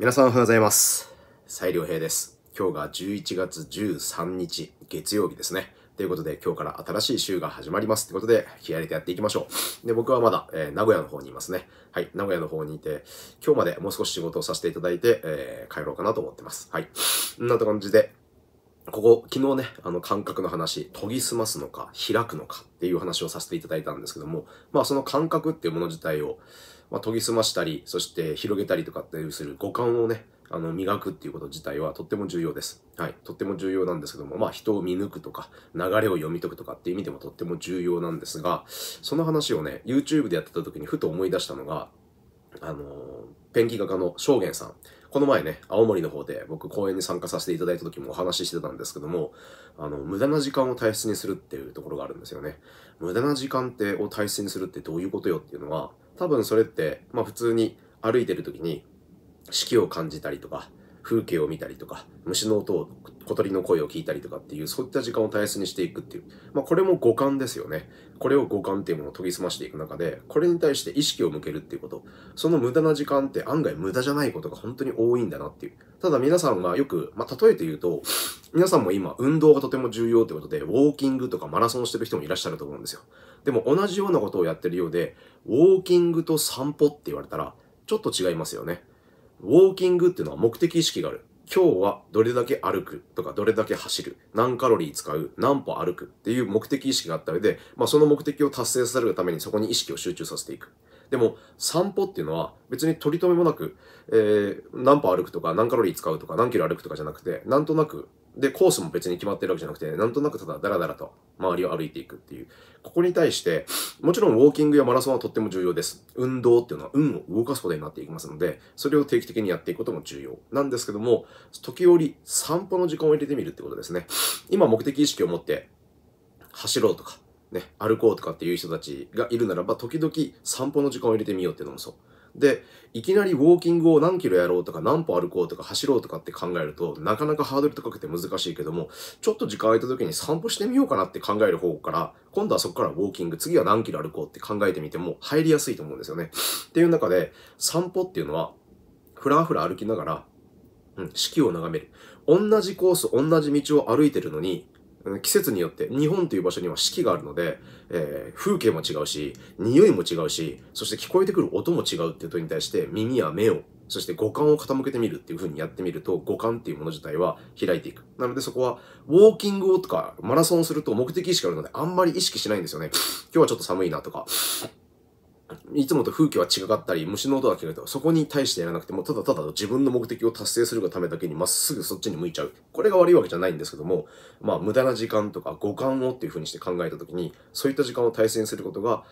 皆さんおはようございます。西良平です。今日が11月13日、月曜日ですね。ということで、今日から新しい週が始まります。ということで、気合入れてやっていきましょう。で、僕はまだ、えー、名古屋の方にいますね。はい、名古屋の方にいて、今日までもう少し仕事をさせていただいて、えー、帰ろうかなと思ってます。はい。んな感じで、ここ、昨日ね、あの、感覚の話、研ぎ澄ますのか、開くのかっていう話をさせていただいたんですけども、まあ、その感覚っていうもの自体を、まあ、研ぎ澄ましたり、そして広げたりとかっていうする五感をね、あの、磨くっていうこと自体はとっても重要です。はい。とっても重要なんですけども、まあ人を見抜くとか、流れを読み解くとかっていう意味でもとっても重要なんですが、その話をね、YouTube でやってた時にふと思い出したのが、あのー、ペンキ画家の正元さん。この前ね、青森の方で僕講演に参加させていただいた時もお話ししてたんですけども、あの、無駄な時間を大切にするっていうところがあるんですよね。無駄な時間ってを大切にするってどういうことよっていうのは、多分それって、まあ普通に歩いてる時に四季を感じたりとか、風景を見たりとか、虫の音を、小鳥の声を聞いたりとかっていう、そういった時間を大切にしていくっていう。まあ、これも五感ですよね。これを五感っていうものを研ぎ澄ましていく中で、これに対して意識を向けるっていうこと。その無駄な時間って案外無駄じゃないことが本当に多いんだなっていう。ただ皆さんがよく、まあ、例えて言うと、皆さんも今、運動がとても重要ってことで、ウォーキングとかマラソンしてる人もいらっしゃると思うんですよ。でも同じようなことをやってるようで、ウォーキングと散歩って言われたら、ちょっと違いますよね。ウォーキングっていうのは目的意識がある。今日はどれだけ歩くとかどれだけ走る、何カロリー使う、何歩歩くっていう目的意識があった上で、まあ、その目的を達成させるためにそこに意識を集中させていく。でも、散歩っていうのは別に取り留めもなく、えー、何歩歩くとか、何カロリー使うとか、何キロ歩くとかじゃなくて、なんとなく、で、コースも別に決まってるわけじゃなくて、なんとなくただダラダラと周りを歩いていくっていう。ここに対して、もちろんウォーキングやマラソンはとっても重要です。運動っていうのは運を動かすことになっていきますので、それを定期的にやっていくことも重要なんですけども、時折散歩の時間を入れてみるってことですね。今目的意識を持って走ろうとか、ね、歩こうとかっていう人たちがいるならば、時々散歩の時間を入れてみようっていうのもそう。で、いきなりウォーキングを何キロやろうとか、何歩歩こうとか、走ろうとかって考えると、なかなかハードル高くて難しいけども、ちょっと時間空いた時に散歩してみようかなって考える方から、今度はそこからウォーキング、次は何キロ歩こうって考えてみても、入りやすいと思うんですよね。っていう中で、散歩っていうのは、ふらふら歩きながら、うん、四季を眺める。同じコース、同じ道を歩いてるのに、季節によって、日本という場所には四季があるので、えー、風景も違うし、匂いも違うし、そして聞こえてくる音も違うっていうことに対して耳や目を、そして五感を傾けてみるっていう風にやってみると、五感っていうもの自体は開いていく。なのでそこは、ウォーキングをとか、マラソンをすると目的意識があるので、あんまり意識しないんですよね。今日はちょっと寒いなとか。いつもと風景は違かったり、虫の音が聞こえたそこに対してやらなくても、ただただ自分の目的を達成するがためだけにまっすぐそっちに向いちゃう。これが悪いわけじゃないんですけども、まあ無駄な時間とか五感をっていう風にして考えた時に、そういった時間を対戦することが、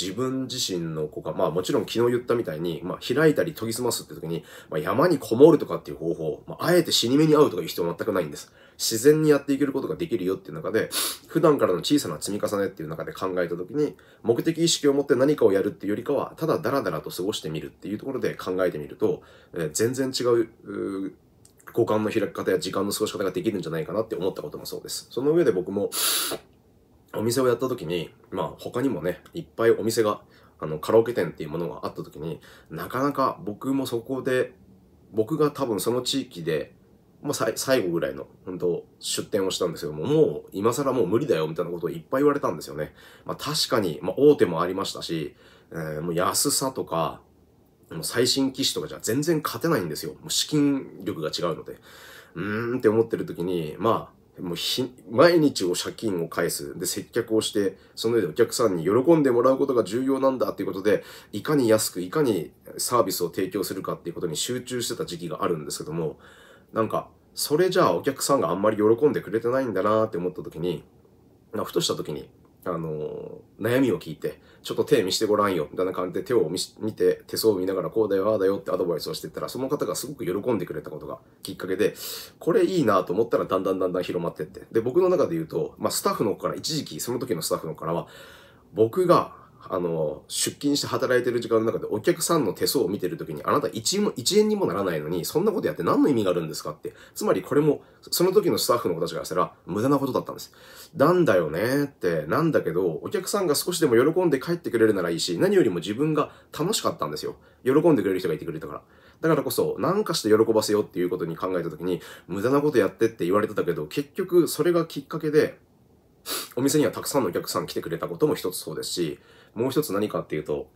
自分自身の子が、まあもちろん昨日言ったみたいに、まあ開いたり研ぎ澄ますって時に、まあ山にこもるとかっていう方法、まああえて死に目に遭うとかいう人は全くないんです。自然にやっていけることができるよっていう中で、普段からの小さな積み重ねっていう中で考えた時に、目的意識を持って何かをやるっていうよりかは、ただダラダラと過ごしてみるっていうところで考えてみると、えー、全然違うう五感の開き方や時間の過ごし方ができるんじゃないかなって思ったこともそうです。その上で僕も、お店をやった時に、まあ他にもね、いっぱいお店が、あの、カラオケ店っていうものがあった時に、なかなか僕もそこで、僕が多分その地域で、まあ最後ぐらいの、本当出店をしたんですけども、もう今更もう無理だよみたいなことをいっぱい言われたんですよね。まあ確かに、まあ大手もありましたし、えー、もう安さとか、もう最新機種とかじゃ全然勝てないんですよ。もう資金力が違うので。うーんって思ってる時に、まあ、もうひ毎日を借金を返す。で、接客をして、その上でお客さんに喜んでもらうことが重要なんだっていうことで、いかに安く、いかにサービスを提供するかっていうことに集中してた時期があるんですけども、なんか、それじゃあお客さんがあんまり喜んでくれてないんだなって思った時に、ふとした時に、あの悩みを聞いて、ちょっと手見してごらんよ、みたいな感じで手を見て、手相を見ながらこうだよ、ああだよってアドバイスをしてったら、その方がすごく喜んでくれたことがきっかけで、これいいなと思ったらだんだんだんだん広まってって。で、僕の中で言うと、まあ、スタッフの方から、一時期その時のスタッフの方からは、僕があの、出勤して働いてる時間の中でお客さんの手相を見てる時に、あなた1円も、1円にもならないのに、そんなことやって何の意味があるんですかって。つまりこれも、その時のスタッフの子たちからしたら、無駄なことだったんです。なんだよねって、なんだけど、お客さんが少しでも喜んで帰ってくれるならいいし、何よりも自分が楽しかったんですよ。喜んでくれる人がいてくれたから。だからこそ、何かして喜ばせようっていうことに考えた時に、無駄なことやってって言われてたけど、結局それがきっかけで、お店にはたくさんのお客さん来てくれたことも一つそうですし、もう一つ何かっていうと、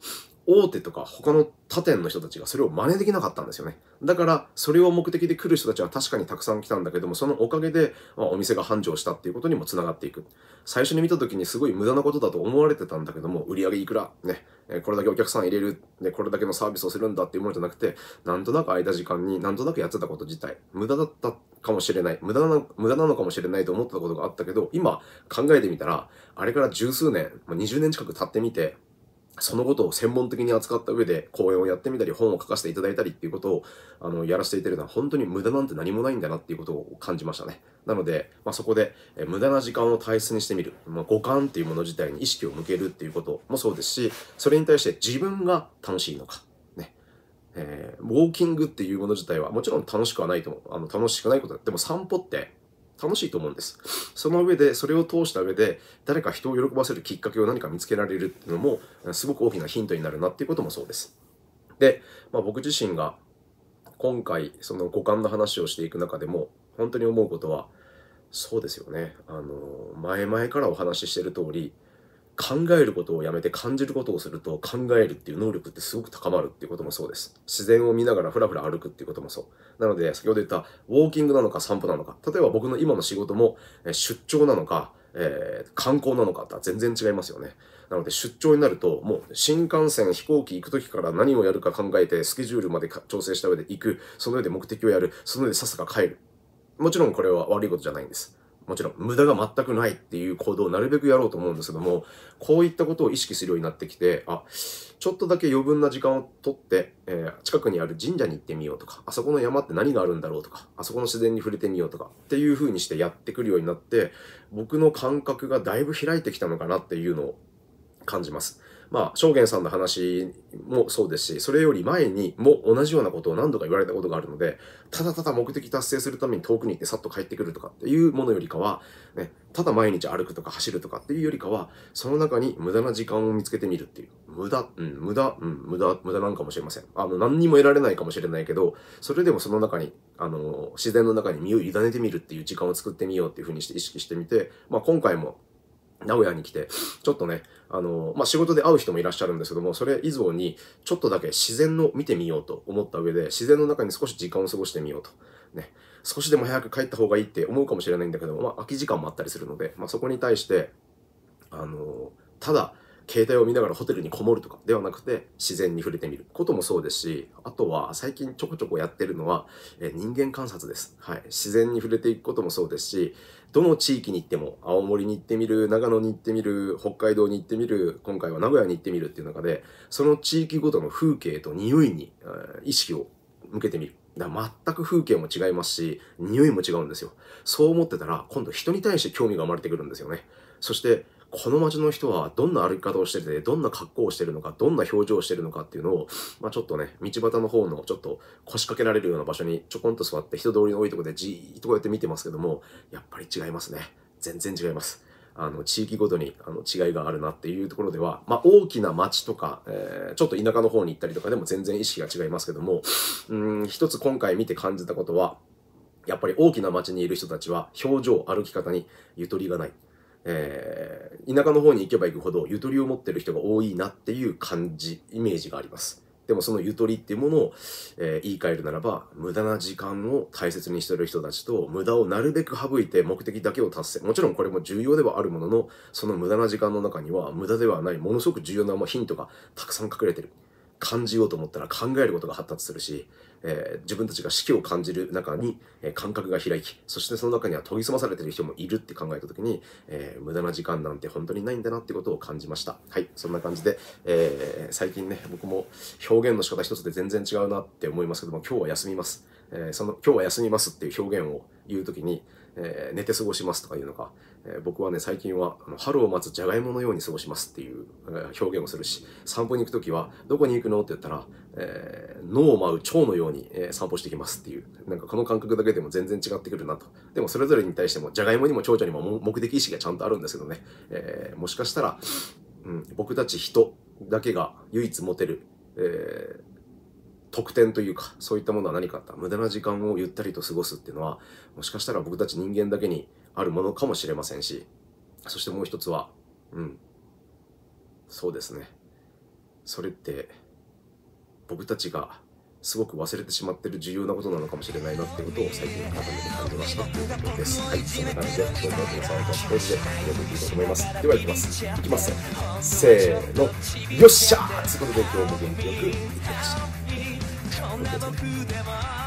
大手とか他の他店の人たちがそれを真似できなかったんですよね。だから、それを目的で来る人たちは確かにたくさん来たんだけども、そのおかげで、まあ、お店が繁盛したっていうことにもつながっていく。最初に見た時にすごい無駄なことだと思われてたんだけども、売り上げいくら、ね、これだけお客さん入れる、ね、これだけのサービスをするんだっていうものじゃなくて、なんとなく空いた時間に、なんとなくやってたこと自体、無駄だったかもしれない。無駄な、無駄なのかもしれないと思ってたことがあったけど、今考えてみたら、あれから十数年、20年近く経ってみて、そのことを専門的に扱った上で講演をやってみたり本を書かせていただいたりっていうことをあのやらせていただいたのは本当に無駄なんて何もないんだなっていうことを感じましたね。なので、まあ、そこで、え無駄な時間を大切にしてみる、まあ、五感っていうもの自体に意識を向けるっていうこともそうですしそれに対して自分が楽しいのかえー、ウォーキングっていうもの自体はもちろん楽しくはないと思う。あの楽しくないことだ。でも散歩って楽しいと思うんです。その上で、それを通した上で、誰か人を喜ばせるきっかけを何か見つけられるっていうのも、すごく大きなヒントになるなっていうこともそうです。で、まあ、僕自身が今回、その五感の話をしていく中でも、本当に思うことは、そうですよね。あの、前々からお話ししてる通り、考えることをやめて感じることをすると考えるっていう能力ってすごく高まるっていうこともそうです。自然を見ながらふらふら歩くっていうこともそう。なので、先ほど言ったウォーキングなのか散歩なのか、例えば僕の今の仕事も出張なのか、えー、観光なのかとは全然違いますよね。なので出張になると、もう新幹線、飛行機行く時から何をやるか考えて、スケジュールまで調整した上で行く、その上で目的をやる、その上でさっさか帰る。もちろんこれは悪いことじゃないんです。もちろん無駄が全くないっていう行動をなるべくやろうと思うんですけども、こういったことを意識するようになってきて、あ、ちょっとだけ余分な時間をとって、えー、近くにある神社に行ってみようとか、あそこの山って何があるんだろうとか、あそこの自然に触れてみようとか、っていう風にしてやってくるようになって、僕の感覚がだいぶ開いてきたのかなっていうのを感じます。まあ、証言さんの話もそうですし、それより前にも同じようなことを何度か言われたことがあるので、ただただ目的達成するために遠くに行ってさっと帰ってくるとかっていうものよりかは、ね、ただ毎日歩くとか走るとかっていうよりかは、その中に無駄な時間を見つけてみるっていう。無駄、うん、無駄、うん、無駄、無駄なんかもしれません。あの、何にも得られないかもしれないけど、それでもその中に、あの、自然の中に身を委ねてみるっていう時間を作ってみようっていうふうにして意識してみて、まあ今回も名古屋に来て、ちょっとね、あの、まあ、仕事で会う人もいらっしゃるんですけども、それ以上に、ちょっとだけ自然の見てみようと思った上で、自然の中に少し時間を過ごしてみようと。ね。少しでも早く帰った方がいいって思うかもしれないんだけども、まあ、空き時間もあったりするので、まあ、そこに対して、あの、ただ、携帯を見ながらホテルにこもるとかではなくて自然に触れてみることもそうですし、あとは最近ちょこちょこやってるのは、え人間観察です。はい。自然に触れていくこともそうですし、どの地域に行っても、青森に行ってみる、長野に行ってみる、北海道に行ってみる、今回は名古屋に行ってみるっていう中で、その地域ごとの風景と匂いに、え意識を向けてみる。だ全く風景も違いますし、匂いも違うんですよ。そう思ってたら、今度人に対して興味が生まれてくるんですよね。そして、この街の人はどんな歩き方をしてて、どんな格好をしてるのか、どんな表情をしてるのかっていうのを、まあ、ちょっとね、道端の方のちょっと腰掛けられるような場所にちょこんと座って人通りの多いとこでじーっとこうやって見てますけども、やっぱり違いますね。全然違います。あの地域ごとにあの違いがあるなっていうところでは、まあ、大きな町とか、えー、ちょっと田舎の方に行ったりとかでも全然意識が違いますけども、うん、一つ今回見て感じたことは、やっぱり大きな町にいる人たちは表情、歩き方にゆとりがない。えー、田舎の方に行けば行くほどゆとりを持ってる人が多いなっていう感じ、イメージがあります。でもそのゆとりっていうものを、えー、言い換えるならば、無駄な時間を大切にしてる人たちと、無駄をなるべく省いて目的だけを達成。もちろんこれも重要ではあるものの、その無駄な時間の中には、無駄ではない、ものすごく重要なヒントがたくさん隠れてる。感じようと思ったら考えることが発達するし、えー、自分たちが死季を感じる中に、えー、感覚が開きそしてその中には研ぎ澄まされてる人もいるって考えた時に、えー、無駄な時間なんて本当にないんだなってことを感じましたはいそんな感じで、え最近ね僕も表現の仕方一つで全然違うなって思いますけども今日は休みます、えその今日は休みますっていう表現を言う時にえー、寝て過ごしますとかいうのか、えー、僕はね、最近は、あの春を待つじゃがいものように過ごしますっていう、えー、表現をするし、散歩に行く時は、どこに行くのって言ったら、えー、脳を舞う蝶のように、えー、散歩してきますっていう、なんかこの感覚だけでも全然違ってくるなと。でもそれぞれに対しても、じゃがいもにも蝶々にも目的意識がちゃんとあるんですけどね、えー、もしかしたら、うん、僕たち人だけが唯一持てる、えー、特典というか、そういったものは何かあった。無駄な時間をゆったりと過ごすっていうのは、もしかしたら僕たち人間だけにあるものかもしれませんし、そしてもう一つは、うん、そうですね。それって、僕たちがすごく忘れてしまってる重要なことなのかもしれないなってことを最近改めて感じましたということです。はい、そんな感じで、今回の皆さんのスペースで広めていこうと思います。では、いきます。いきます。せーの。よっしゃーということで、今日も元気よくいってらっしゃい。ことで、ね。